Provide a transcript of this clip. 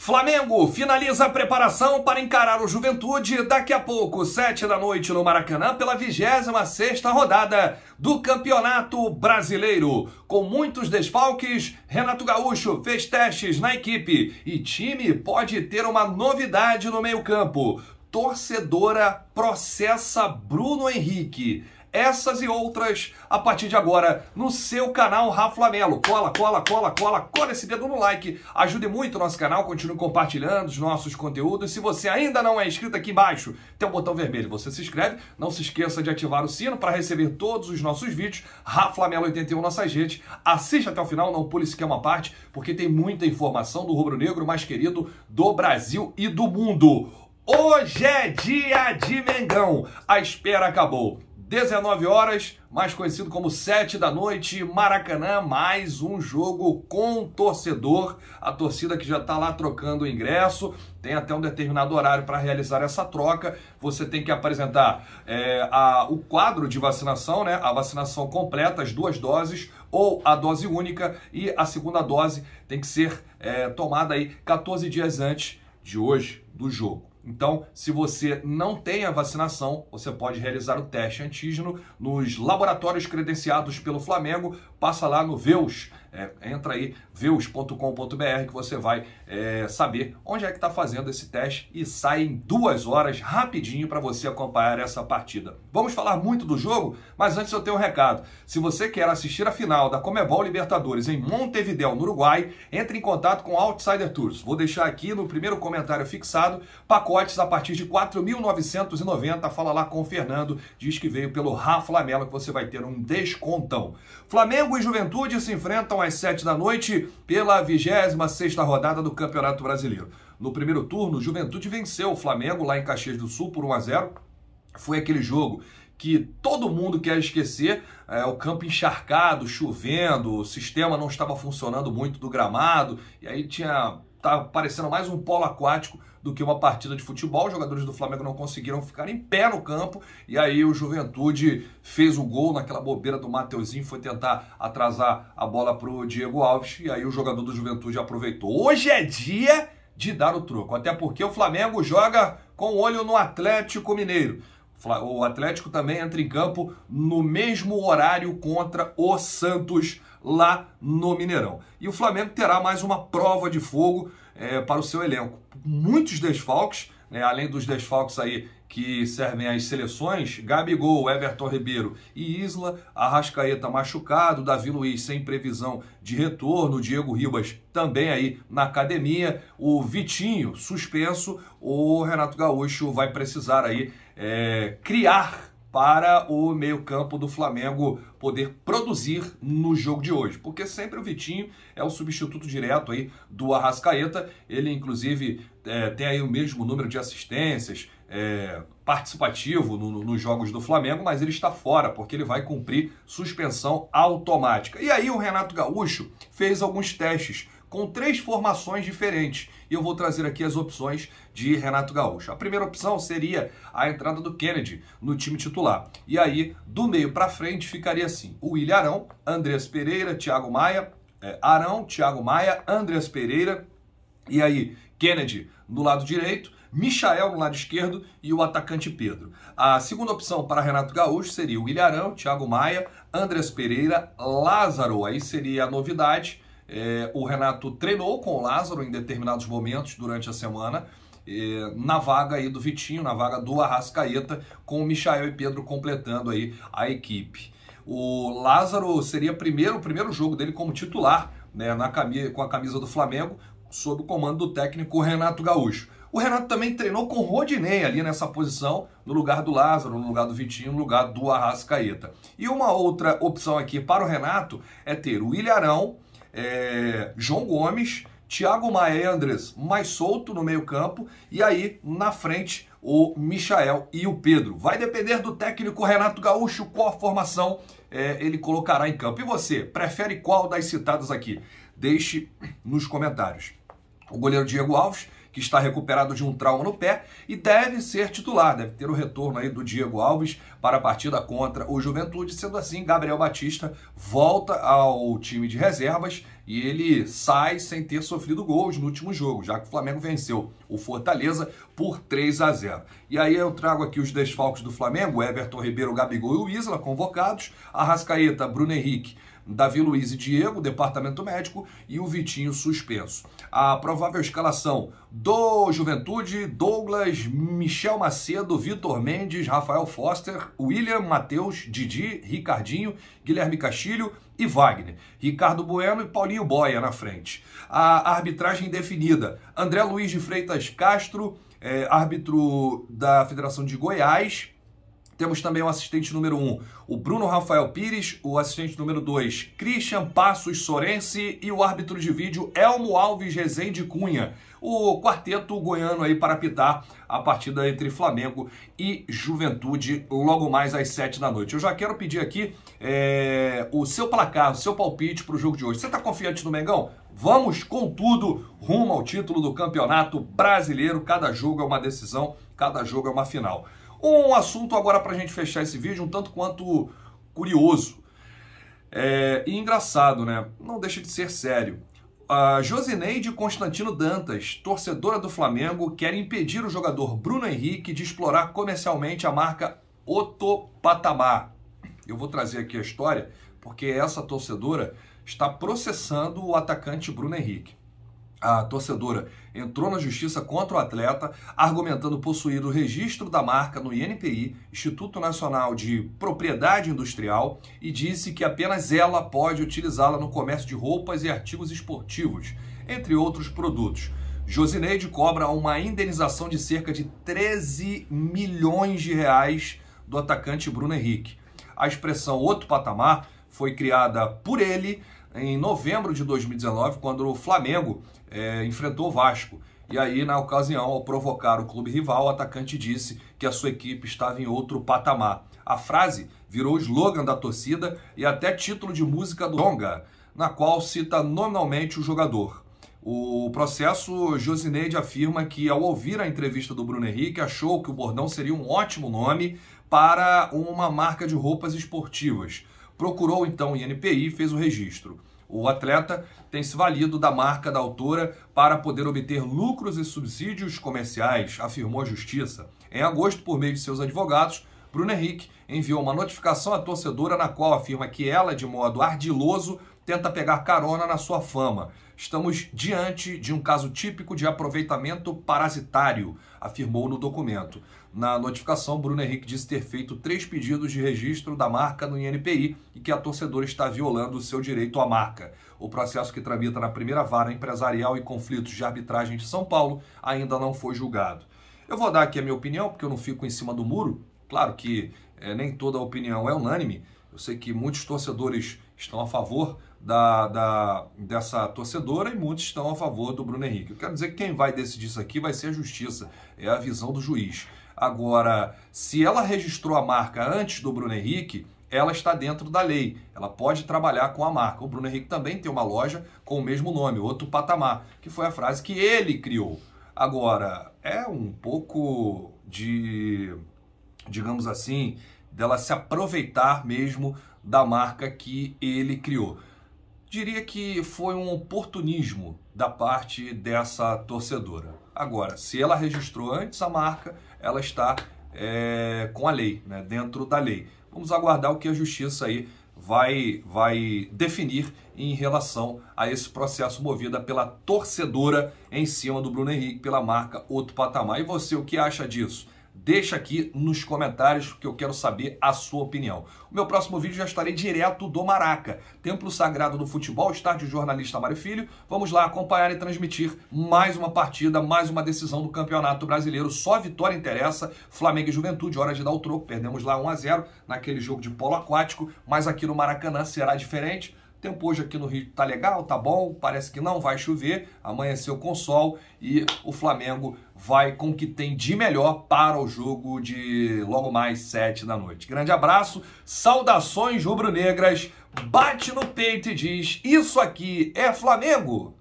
Flamengo finaliza a preparação para encarar o Juventude daqui a pouco, sete da noite no Maracanã, pela 26 rodada do Campeonato Brasileiro. Com muitos desfalques, Renato Gaúcho fez testes na equipe e time pode ter uma novidade no meio-campo. Torcedora processa Bruno Henrique. Essas e outras a partir de agora no seu canal Rafa Melo. Cola, cola, cola, cola, cola esse dedo no like. Ajude muito o nosso canal, continue compartilhando os nossos conteúdos. Se você ainda não é inscrito aqui embaixo, tem o um botão vermelho, você se inscreve. Não se esqueça de ativar o sino para receber todos os nossos vídeos. Rafa Melo 81 nossa gente. Assista até o final, não pule sequer uma parte, porque tem muita informação do rubro-negro mais querido do Brasil e do mundo. Hoje é dia de Mengão. A espera acabou. 19 horas, mais conhecido como 7 da noite, Maracanã, mais um jogo com torcedor. A torcida que já está lá trocando o ingresso, tem até um determinado horário para realizar essa troca. Você tem que apresentar é, a, o quadro de vacinação, né? A vacinação completa, as duas doses, ou a dose única, e a segunda dose tem que ser é, tomada aí 14 dias antes de hoje do jogo. Então, se você não tem a vacinação, você pode realizar o teste antígeno nos laboratórios credenciados pelo Flamengo. Passa lá no Veus é, entra aí, veus.com.br que você vai é, saber onde é que está fazendo esse teste e sai em duas horas rapidinho para você acompanhar essa partida. Vamos falar muito do jogo, mas antes eu tenho um recado. Se você quer assistir a final da Comebol Libertadores em Montevideo, no Uruguai, entre em contato com Outsider Tours. Vou deixar aqui no primeiro comentário fixado pacotes a partir de 4.990. Fala lá com o Fernando, diz que veio pelo Rafa Lamela que você vai ter um descontão. Flamengo e Juventude se enfrentam são então, às 7 da noite pela 26ª rodada do Campeonato Brasileiro. No primeiro turno, o Juventude venceu o Flamengo lá em Caxias do Sul por 1 a 0. Foi aquele jogo que todo mundo quer esquecer, é, o campo encharcado, chovendo, o sistema não estava funcionando muito do gramado, e aí tinha tá parecendo mais um polo aquático do que uma partida de futebol. Os jogadores do Flamengo não conseguiram ficar em pé no campo e aí o Juventude fez o gol naquela bobeira do Mateuzinho, foi tentar atrasar a bola pro Diego Alves e aí o jogador do Juventude aproveitou. Hoje é dia de dar o troco, até porque o Flamengo joga com o olho no Atlético Mineiro. O Atlético também entra em campo no mesmo horário contra o Santos lá no Mineirão. E o Flamengo terá mais uma prova de fogo é, para o seu elenco. Muitos desfalques, né, além dos desfalques aí que servem às seleções, Gabigol, Everton Ribeiro e Isla, Arrascaeta machucado, Davi Luiz sem previsão de retorno, Diego Ribas também aí na academia, o Vitinho suspenso, o Renato Gaúcho vai precisar aí é, criar para o meio-campo do Flamengo poder produzir no jogo de hoje, porque sempre o Vitinho é o substituto direto aí do Arrascaeta, ele inclusive é, tem aí o mesmo número de assistências, é, participativo no, no, nos jogos do Flamengo, mas ele está fora, porque ele vai cumprir suspensão automática. E aí o Renato Gaúcho fez alguns testes com três formações diferentes. E eu vou trazer aqui as opções de Renato Gaúcho. A primeira opção seria a entrada do Kennedy no time titular. E aí, do meio para frente, ficaria assim: o Arão, Andrés Pereira, Thiago Maia, é, Arão, Thiago Maia, Andrés Pereira, e aí Kennedy no lado direito, Michael no lado esquerdo e o atacante Pedro. A segunda opção para Renato Gaúcho seria o Ilharão, Thiago Maia, Andrés Pereira, Lázaro, aí seria a novidade, é, o Renato treinou com o Lázaro em determinados momentos durante a semana, é, na vaga aí do Vitinho, na vaga do Arrascaeta, com o Michael e Pedro completando aí a equipe. O Lázaro seria primeiro, o primeiro jogo dele como titular né, na camisa, com a camisa do Flamengo, sob o comando do técnico Renato Gaúcho. O Renato também treinou com o Rodinei ali nessa posição, no lugar do Lázaro, no lugar do Vitinho, no lugar do Arrascaeta. E uma outra opção aqui para o Renato é ter o Ilharão, é, João Gomes, Thiago Maendres mais solto no meio-campo e aí na frente o Michael e o Pedro. Vai depender do técnico Renato Gaúcho qual a formação é, ele colocará em campo. E você, prefere qual das citadas aqui? Deixe nos comentários. O goleiro Diego Alves que está recuperado de um trauma no pé e deve ser titular, deve ter o retorno aí do Diego Alves para a partida contra o Juventude. Sendo assim, Gabriel Batista volta ao time de reservas e ele sai sem ter sofrido gols no último jogo, já que o Flamengo venceu o Fortaleza por 3 a 0. E aí eu trago aqui os desfalques do Flamengo, Everton Ribeiro, Gabigol e o Isla convocados, Arrascaeta, Bruno Henrique Davi Luiz e Diego, departamento médico, e o Vitinho suspenso. A provável escalação do Juventude, Douglas, Michel Macedo, Vitor Mendes, Rafael Foster, William, Matheus, Didi, Ricardinho, Guilherme Castilho e Wagner. Ricardo Bueno e Paulinho Boia na frente. A arbitragem definida, André Luiz de Freitas Castro, é, árbitro da Federação de Goiás, temos também o assistente número 1, um, o Bruno Rafael Pires, o assistente número 2, Christian Passos Sorense e o árbitro de vídeo Elmo Alves Rezende Cunha. O quarteto goiano aí para apitar a partida entre Flamengo e Juventude logo mais às 7 da noite. Eu já quero pedir aqui é, o seu placar, o seu palpite para o jogo de hoje. Você está confiante no Mengão? Vamos com tudo rumo ao título do Campeonato Brasileiro. Cada jogo é uma decisão, cada jogo é uma final. Um assunto agora para a gente fechar esse vídeo, um tanto quanto curioso é, e engraçado, né? Não deixa de ser sério. A Josineide Constantino Dantas, torcedora do Flamengo, quer impedir o jogador Bruno Henrique de explorar comercialmente a marca Otto Patamar. Eu vou trazer aqui a história, porque essa torcedora está processando o atacante Bruno Henrique a torcedora entrou na justiça contra o atleta, argumentando possuir o registro da marca no INPI, Instituto Nacional de Propriedade Industrial, e disse que apenas ela pode utilizá-la no comércio de roupas e artigos esportivos, entre outros produtos. Josineide cobra uma indenização de cerca de 13 milhões de reais do atacante Bruno Henrique. A expressão outro patamar foi criada por ele em novembro de 2019, quando o Flamengo é, enfrentou o Vasco. E aí, na ocasião, ao provocar o clube rival, o atacante disse que a sua equipe estava em outro patamar. A frase virou slogan da torcida e até título de música do Donga, na qual cita nominalmente o jogador. O processo, Josineide afirma que, ao ouvir a entrevista do Bruno Henrique, achou que o bordão seria um ótimo nome para uma marca de roupas esportivas. Procurou então o INPI e fez o registro. O atleta tem se valido da marca da autora para poder obter lucros e subsídios comerciais, afirmou a Justiça. Em agosto, por meio de seus advogados, Bruno Henrique enviou uma notificação à torcedora na qual afirma que ela, de modo ardiloso, tenta pegar carona na sua fama. Estamos diante de um caso típico de aproveitamento parasitário, afirmou no documento. Na notificação, Bruno Henrique disse ter feito três pedidos de registro da marca no INPI e que a torcedora está violando o seu direito à marca. O processo que tramita na primeira vara empresarial e conflitos de arbitragem de São Paulo ainda não foi julgado. Eu vou dar aqui a minha opinião, porque eu não fico em cima do muro. Claro que é, nem toda opinião é unânime, eu sei que muitos torcedores estão a favor da, da, dessa torcedora e muitos estão a favor do Bruno Henrique. Eu quero dizer que quem vai decidir isso aqui vai ser a justiça, é a visão do juiz. Agora, se ela registrou a marca antes do Bruno Henrique, ela está dentro da lei. Ela pode trabalhar com a marca. O Bruno Henrique também tem uma loja com o mesmo nome, outro patamar, que foi a frase que ele criou. Agora, é um pouco de, digamos assim, dela se aproveitar mesmo da marca que ele criou. Diria que foi um oportunismo da parte dessa torcedora. Agora, se ela registrou antes a marca, ela está é, com a lei, né, dentro da lei. Vamos aguardar o que a justiça aí vai, vai definir em relação a esse processo movido pela torcedora em cima do Bruno Henrique, pela marca Outro Patamar. E você, o que acha disso? Deixa aqui nos comentários que eu quero saber a sua opinião. O meu próximo vídeo já estarei direto do Maraca, Templo Sagrado do Futebol, estádio jornalista Mário Filho. Vamos lá acompanhar e transmitir mais uma partida, mais uma decisão do Campeonato Brasileiro. Só a vitória interessa. Flamengo e Juventude, hora de dar o troco. Perdemos lá 1 a 0 naquele jogo de polo aquático, mas aqui no Maracanã será diferente. O tempo hoje aqui no Rio tá legal, tá bom, parece que não, vai chover, amanheceu com sol e o Flamengo vai com o que tem de melhor para o jogo de logo mais sete da noite. Grande abraço, saudações rubro-negras, bate no peito e diz: Isso aqui é Flamengo!